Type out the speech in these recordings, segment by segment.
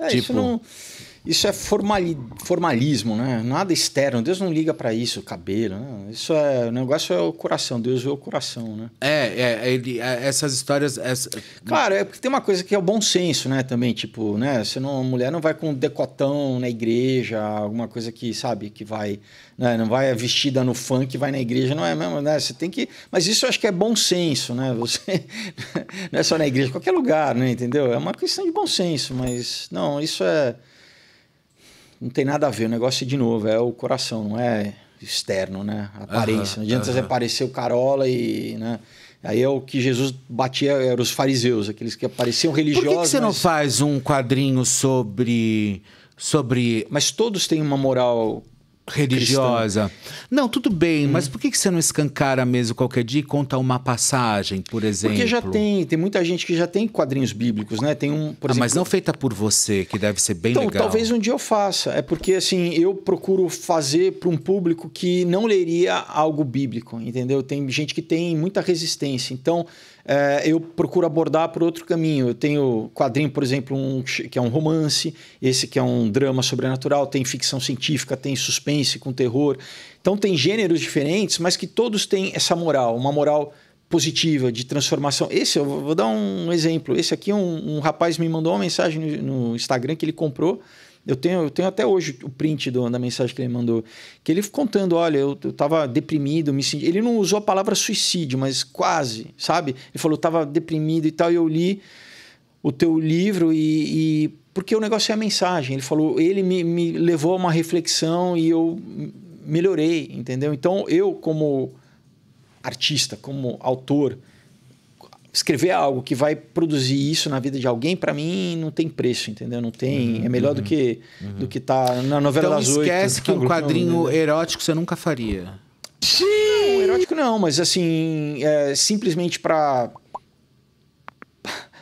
É, tipo, isso não... Isso é formali, formalismo, né? Nada externo. Deus não liga para isso, cabelo. Né? Isso é o negócio é o coração. Deus vê o coração, né? É, é, é, ele, é, essas histórias. Essa... Claro, é porque tem uma coisa que é o bom senso, né? Também tipo, né? Se não, a mulher não vai com decotão na igreja, alguma coisa que sabe que vai, né? Não vai vestida no funk, vai na igreja, não é mesmo, né? Você tem que. Mas isso eu acho que é bom senso, né? Você não é só na igreja, qualquer lugar, né? Entendeu? É uma questão de bom senso, mas não, isso é não tem nada a ver. O negócio, é de novo, é o coração, não é externo, né? A aparência. Uhum, não adianta uhum. você o Carola e. Né? Aí é o que Jesus batia, eram os fariseus, aqueles que apareciam religiosos. Por que, que você mas... não faz um quadrinho sobre. sobre. Mas todos têm uma moral religiosa. Cristã. Não, tudo bem, hum. mas por que você não escancara mesmo qualquer dia e conta uma passagem, por exemplo? Porque já tem, tem muita gente que já tem quadrinhos bíblicos, né? Tem um, por ah, exemplo, mas não feita por você, que deve ser bem então, legal. talvez um dia eu faça. É porque assim, eu procuro fazer para um público que não leria algo bíblico, entendeu? Tem gente que tem muita resistência. Então, é, eu procuro abordar por outro caminho. Eu tenho quadrinho, por exemplo, um, que é um romance, esse que é um drama sobrenatural, tem ficção científica, tem suspense com terror. Então tem gêneros diferentes, mas que todos têm essa moral, uma moral positiva, de transformação. Esse, eu vou dar um exemplo. Esse aqui, um, um rapaz me mandou uma mensagem no, no Instagram que ele comprou eu tenho, eu tenho até hoje o print do, da mensagem que ele mandou. Que ele contando: olha, eu, eu tava deprimido, me senti... Ele não usou a palavra suicídio, mas quase, sabe? Ele falou: tava deprimido e tal. E eu li o teu livro e, e. porque o negócio é a mensagem. Ele falou, ele me, me levou a uma reflexão e eu melhorei, entendeu? Então eu, como artista, como autor, escrever algo que vai produzir isso na vida de alguém, para mim não tem preço, entendeu? Não tem. Uhum, é melhor uhum, do que uhum. do que tá na novela então, das oito. esquece 8, que um quadrinho não, erótico você nunca faria. Sim! Não, erótico não, mas assim, é, simplesmente para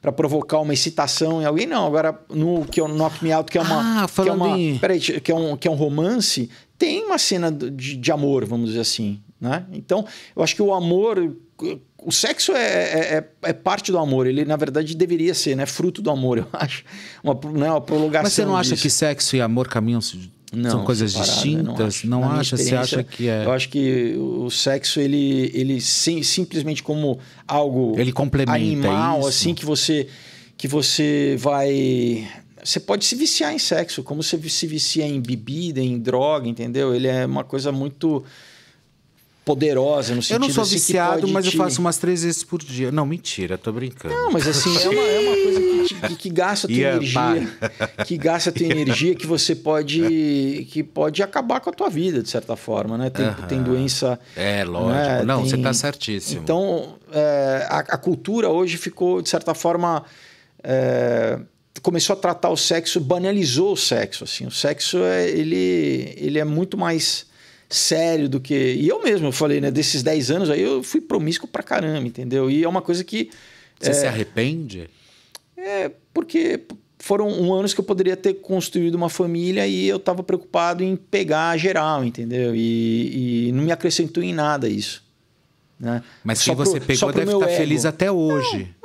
para provocar uma excitação em alguém não agora no que é o Knock Me Out que é uma ah, que é uma em... peraí, que é um que é um romance tem uma cena de, de amor vamos dizer assim né? Então, eu acho que o amor. O sexo é, é, é, é, parte do amor, ele na verdade deveria ser, né? Fruto do amor, eu acho. Uma, né? Uma prolongação. Mas você não disso. acha que sexo e amor caminham não, são coisas separado, né? distintas? Não, não acha? Você acha que é? Eu acho que o sexo ele, ele sim, simplesmente como algo ele complementa é animal, isso. assim que você que você vai você pode se viciar em sexo, como você se vicia em bebida, em droga, entendeu? Ele é uma coisa muito poderosa no sentido Eu não sou assim, viciado, mas te... eu faço umas três vezes por dia. Não, mentira, tô brincando. Não, mas assim, é uma, é uma coisa que, te, que, que, gasta a tua yeah, é, energia, que gasta a tua energia, que você pode que pode acabar com a tua vida, de certa forma, né? Tem, uh -huh. tem doença... É, né? lógico. Né? Não, tem... você tá certíssimo. Então, é, a, a, cultura hoje ficou, de certa forma... É, começou a tratar o sexo, banalizou o sexo, assim. O sexo, é, ele, ele é muito mais sério do que. E eu mesmo, eu falei, né? Desses 10 anos aí eu fui promíscuo pra caramba, entendeu? E é uma coisa que. Você é... se arrepende? É, porque foram um anos que eu poderia ter construído uma família e eu estava preocupado em pegar geral, entendeu? E, e, não me acrescentou em nada isso. Né? Mas só pro, você pegou deve estar tá feliz até hoje. Não.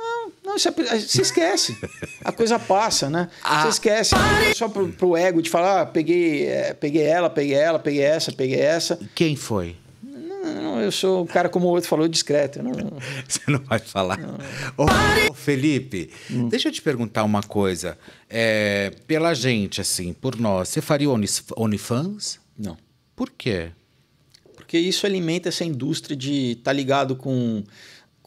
Não, isso é, se esquece. A coisa passa, né? Ah. Você esquece. Só pro, pro ego de falar, ah, peguei, é, peguei ela, peguei ela, peguei essa, peguei essa. Quem foi? Não, eu sou um cara como o outro falou, discreto. Não, né? Você não vai falar. Ô, Felipe, hum. deixa eu te perguntar uma coisa. É, pela gente, assim, por nós, você faria OnlyFans? Não. Por quê? Porque isso alimenta essa indústria de estar tá ligado com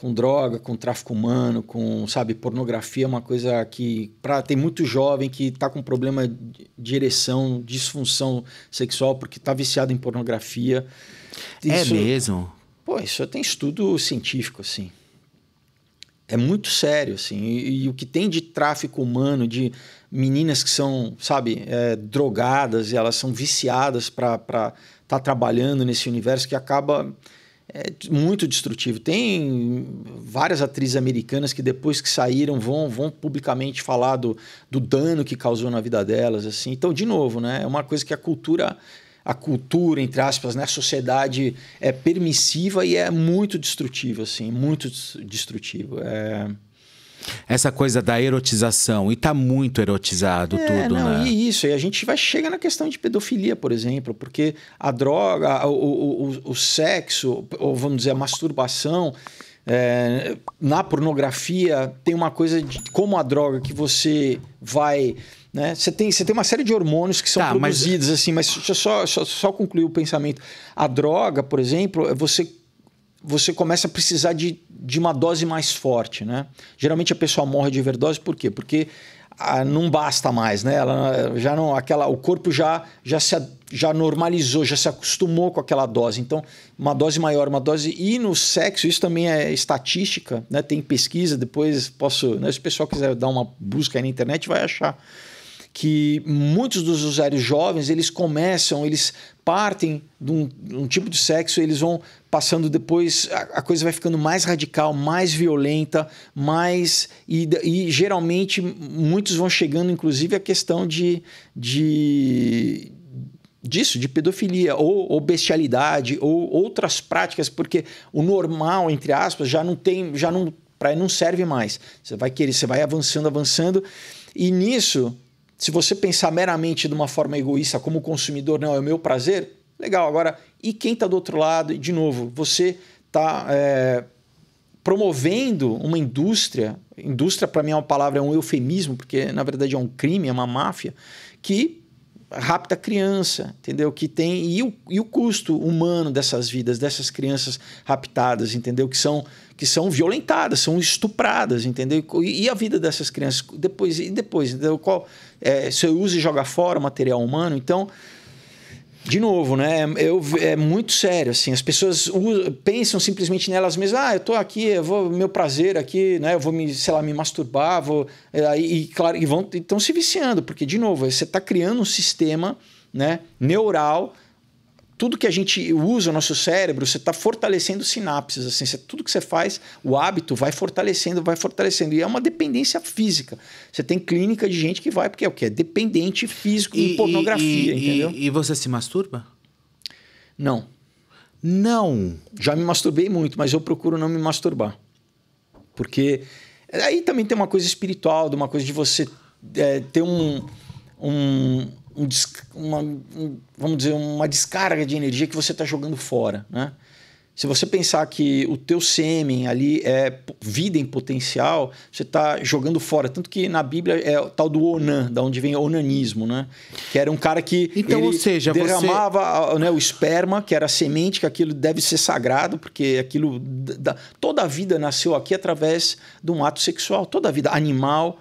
com droga, com tráfico humano, com, sabe, pornografia, é uma coisa que pra, tem muito jovem que está com problema de ereção, disfunção sexual porque está viciado em pornografia. É isso, é mesmo? Pô, isso tem estudo científico, assim. É muito sério, assim. E, e o que tem de tráfico humano, de meninas que são, sabe, é, drogadas e elas são viciadas para estar tá trabalhando nesse universo que acaba é muito destrutivo. Tem várias atrizes americanas que depois que saíram vão, vão publicamente falar do, do dano que causou na vida delas, assim. Então, de novo, né? É uma coisa que a cultura a cultura, entre aspas, né? a sociedade é permissiva e é muito destrutivo assim, muito destrutivo É essa coisa da erotização. E tá muito erotizado é, tudo, não, né? E isso, e a gente vai chegar na questão de pedofilia, por exemplo, porque a droga, o, o, o sexo, ou vamos dizer, a masturbação. É, na pornografia tem uma coisa de, como a droga que você vai né? Você tem, você tem uma série de hormônios que são tá, produzidos, mas... assim, mas deixa eu só, só, só concluir o pensamento. A droga, por exemplo, é você você começa a precisar de, de uma dose mais forte, né? Geralmente a pessoa morre de overdose por quê? Porque ah, não basta mais, né? Ela já não, aquela, o corpo já, já se já normalizou, já se acostumou com aquela dose. Então, uma dose maior, uma dose e no sexo isso também é estatística, né? Tem pesquisa, depois posso, né? se o pessoal quiser dar uma busca aí na internet vai achar que muitos dos usuários jovens eles começam, eles partem de um, um tipo de sexo, eles vão passando depois, a, a, coisa vai ficando mais radical, mais violenta, mais. E, e geralmente muitos vão chegando, inclusive, à questão de, de disso, de pedofilia, ou, ou, bestialidade, ou outras práticas, porque o normal, entre aspas, já não tem, já não, pra, não serve mais. Você vai querer, você vai avançando, avançando, e nisso se você pensar meramente de uma forma egoísta como consumidor, não, é o meu prazer, legal. Agora, e quem está do outro lado? E, de novo, você está é, eh, promovendo uma indústria, indústria para mim é uma palavra, é um eufemismo, porque na verdade é um crime, é uma máfia, que rapta criança, entendeu? Que tem e o, e o custo humano dessas vidas, dessas crianças raptadas, entendeu? Que são que são violentadas, são estupradas, entendeu? E, e a vida dessas crianças depois e depois, entendeu? Qual é, eu uso e joga fora o material humano, então de novo, né? Eu, é muito sério, assim. As pessoas pensam simplesmente nelas mesmas. Ah, eu tô aqui, eu vou, meu prazer aqui, né? Eu vou me, sei lá, me masturbar, vou... É, e, claro, e vão... Estão se viciando, porque, de novo, você está criando um sistema né, neural tudo que a gente usa o nosso cérebro, você está fortalecendo sinapses. Assim, você, tudo que você faz, o hábito vai fortalecendo, vai fortalecendo. E é uma dependência física. Você tem clínica de gente que vai, porque é o quê? É dependente físico e, pornografia, e, entendeu? E, e, você se masturba? Não. Não. Já me masturbei muito, mas eu procuro não me masturbar. Porque aí também tem uma coisa espiritual, de uma coisa de você é, ter um, um um, uma, um, vamos dizer, uma descarga de energia que você está jogando fora, né? Se você pensar que o teu sêmen ali é vida em potencial, você está jogando fora. Tanto que na Bíblia é o tal do Onan, da onde vem o onanismo, né? Que era um cara que então, ou seja, derramava você... né, o esperma, que era a semente, que aquilo deve ser sagrado, porque aquilo da... toda a vida nasceu aqui através de um ato sexual. Toda a vida animal,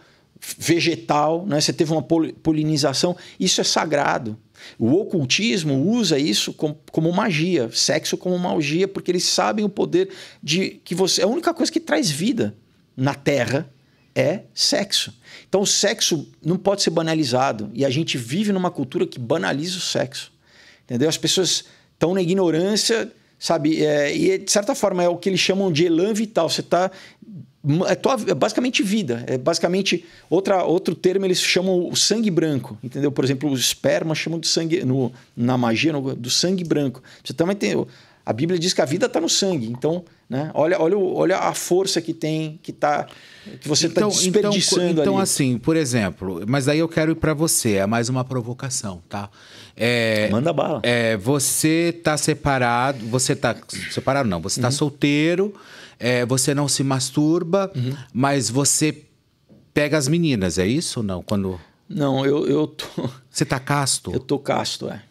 vegetal, né? você teve uma polinização, isso é sagrado. O ocultismo usa isso como, como magia, sexo como magia, porque eles sabem o poder de que você. A única coisa que traz vida na Terra é sexo. Então o sexo não pode ser banalizado. E a gente vive numa cultura que banaliza o sexo. Entendeu? As pessoas estão na ignorância, sabe? É, e de certa forma é o que eles chamam de elan vital. Você está é, tua, é basicamente vida. É basicamente outra, outro termo eles chamam o sangue branco, entendeu? Por exemplo, os esperma chamam de sangue no, na magia no, do sangue branco. Você também tem a Bíblia diz que a vida está no sangue. Então, né? Olha, olha, olha a força que tem que tá que você está então, então, desperdiçando então, então ali. assim, por exemplo, mas aí eu quero ir para você. É mais uma provocação, tá? É, Manda bala. É, você está separado, você está separado não, você está uhum. solteiro é, você não se masturba, uhum. mas você pega as meninas, é isso ou não? Quando... Não, eu, eu tô. Você tá casto? Eu tô casto, é.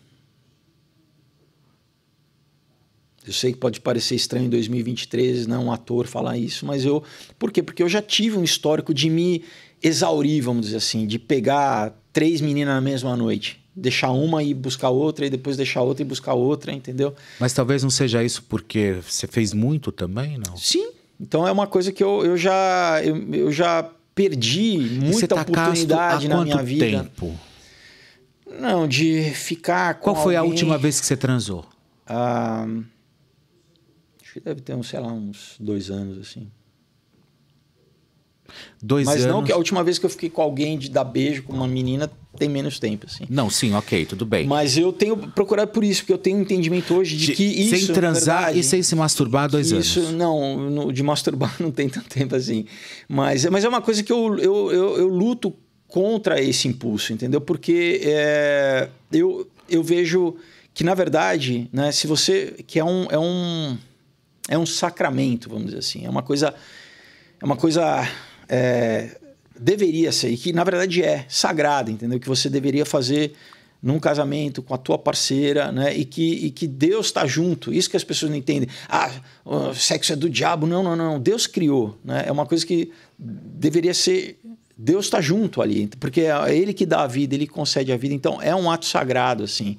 Eu sei que pode parecer estranho em 2023, né, um ator falar isso, mas eu. Por quê? Porque eu já tive um histórico de me exaurir, vamos dizer assim, de pegar três meninas na mesma noite deixar uma e buscar outra, e depois deixar outra e buscar outra, entendeu? Mas talvez não seja isso porque você fez muito também, não? Sim. Então é uma coisa que eu, eu já eu, eu já perdi muita tá oportunidade na minha vida. tempo? Não, de ficar com Qual foi alguém... a última vez que você transou? Ah, acho que deve ter, um, sei lá, uns dois anos, assim. Dois Mas anos. não que a última vez que eu fiquei com alguém de dar beijo com uma menina tem menos tempo, assim. Não, sim, ok, tudo bem. Mas eu tenho procurado por isso, porque eu tenho um entendimento hoje de, de que isso. Sem transar verdade, e sem se masturbar dois anos. Isso, não, de masturbar não tem tanto tempo assim. Mas, mas é uma coisa que eu, eu, eu, eu luto contra esse impulso, entendeu? Porque é, eu, eu vejo que, na verdade, né, se você. que é um, é um. é um sacramento, vamos dizer assim. É uma coisa. É uma coisa é, deveria ser, e que na verdade é sagrada, entendeu? Que você deveria fazer num casamento com a tua parceira, né? E que, e que Deus está junto. Isso que as pessoas não entendem. Ah, sexo é do diabo. Não, não, não. Deus criou, né? É uma coisa que deveria ser. Deus está junto ali, porque é Ele que dá a vida, Ele concede a vida. Então é um ato sagrado, assim.